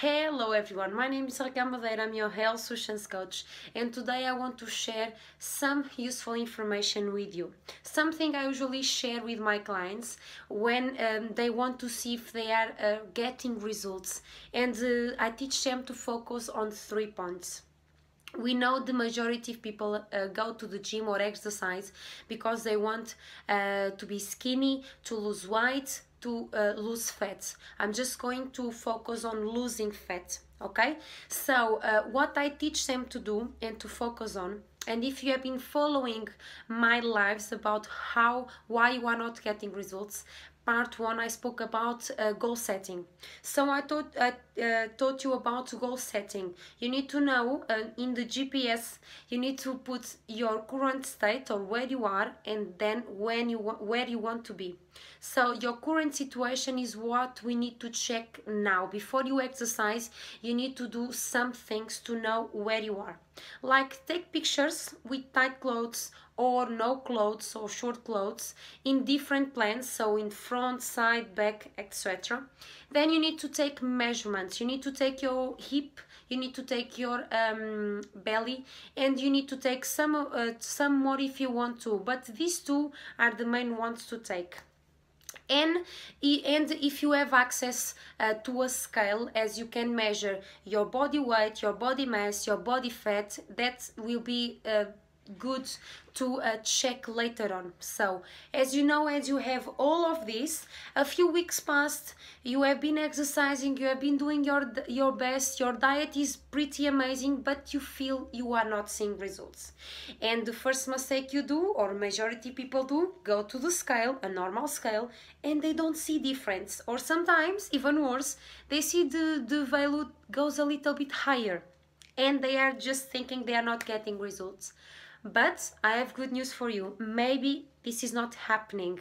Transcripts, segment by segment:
Hello everyone, my name is Raquel Madeira, I'm your health solutions coach and today I want to share some useful information with you. Something I usually share with my clients when um, they want to see if they are uh, getting results and uh, I teach them to focus on three points we know the majority of people uh, go to the gym or exercise because they want uh, to be skinny to lose weight to uh, lose fat. I'm just going to focus on losing fat, okay? So uh, what I teach them to do and to focus on and if you have been following my lives about how why you are not getting results part one I spoke about uh, goal setting so I taught I uh, taught you about goal setting you need to know uh, in the GPS you need to put your current state or where you are and then when you where you want to be so your current situation is what we need to check now. Before you exercise, you need to do some things to know where you are. Like take pictures with tight clothes or no clothes or short clothes in different plans, so in front, side, back, etc. Then you need to take measurements. You need to take your hip, you need to take your um, belly, and you need to take some, uh, some more if you want to. But these two are the main ones to take and, and if you have access uh, to a scale as you can measure your body weight, your body mass, your body fat, that will be uh, good to uh, check later on so as you know as you have all of this a few weeks past you have been exercising you have been doing your your best your diet is pretty amazing but you feel you are not seeing results and the first mistake you do or majority people do go to the scale a normal scale and they don't see difference or sometimes even worse they see the the value goes a little bit higher and they are just thinking they are not getting results but I have good news for you. Maybe this is not happening.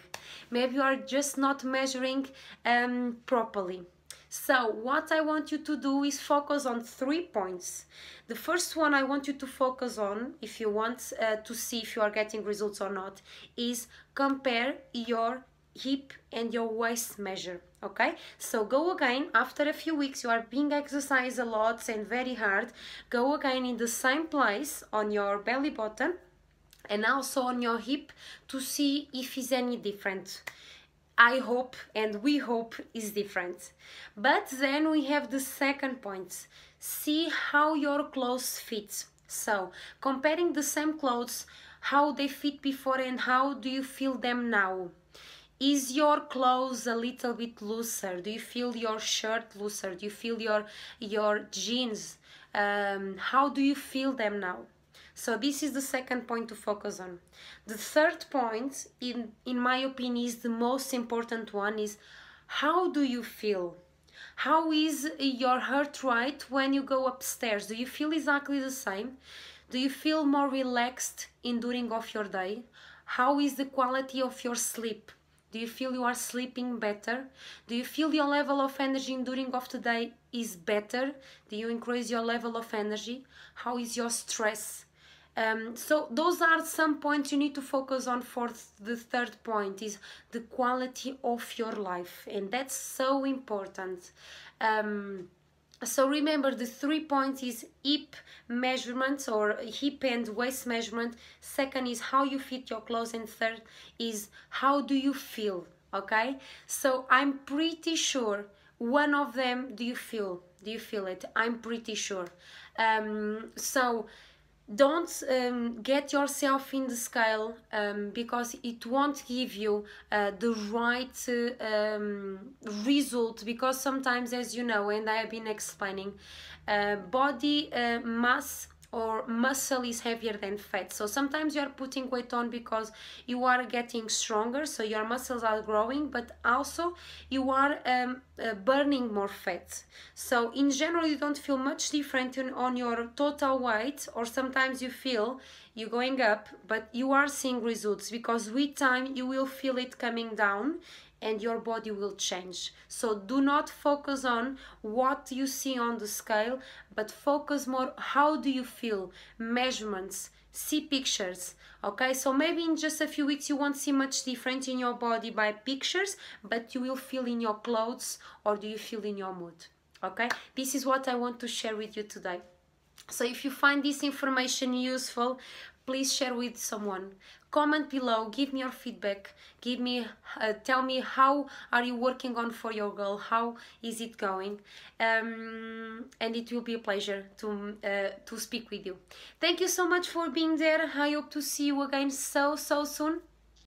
Maybe you are just not measuring um, properly. So what I want you to do is focus on three points. The first one I want you to focus on, if you want uh, to see if you are getting results or not, is compare your hip and your waist measure okay so go again after a few weeks you are being exercised a lot and very hard go again in the same place on your belly button and also on your hip to see if it's any different I hope and we hope is different but then we have the second point see how your clothes fit so comparing the same clothes how they fit before and how do you feel them now is your clothes a little bit looser do you feel your shirt looser do you feel your your jeans um, how do you feel them now so this is the second point to focus on the third point in in my opinion is the most important one is how do you feel how is your heart rate when you go upstairs do you feel exactly the same do you feel more relaxed in during of your day how is the quality of your sleep do you feel you are sleeping better? Do you feel your level of energy during of the day is better? Do you increase your level of energy? How is your stress? Um, so those are some points you need to focus on for the third point is the quality of your life and that's so important. Um, so remember the three points is hip measurements or hip and waist measurement second is how you fit your clothes and third is how do you feel okay so i'm pretty sure one of them do you feel do you feel it i'm pretty sure um, so don't um, get yourself in the scale um, because it won't give you uh, the right uh, um, result because sometimes as you know and I have been explaining uh, body uh, mass or muscle is heavier than fat so sometimes you are putting weight on because you are getting stronger so your muscles are growing but also you are um, uh, burning more fat so in general you don't feel much different in, on your total weight or sometimes you feel you're going up but you are seeing results because with time you will feel it coming down and your body will change. So do not focus on what you see on the scale, but focus more how do you feel, measurements, see pictures okay so maybe in just a few weeks you won't see much difference in your body by pictures but you will feel in your clothes or do you feel in your mood okay this is what i want to share with you today so if you find this information useful please share with someone comment below give me your feedback give me uh, tell me how are you working on for your goal how is it going um, and it will be a pleasure to uh, to speak with you thank you so much for being there i hope to see you again so so soon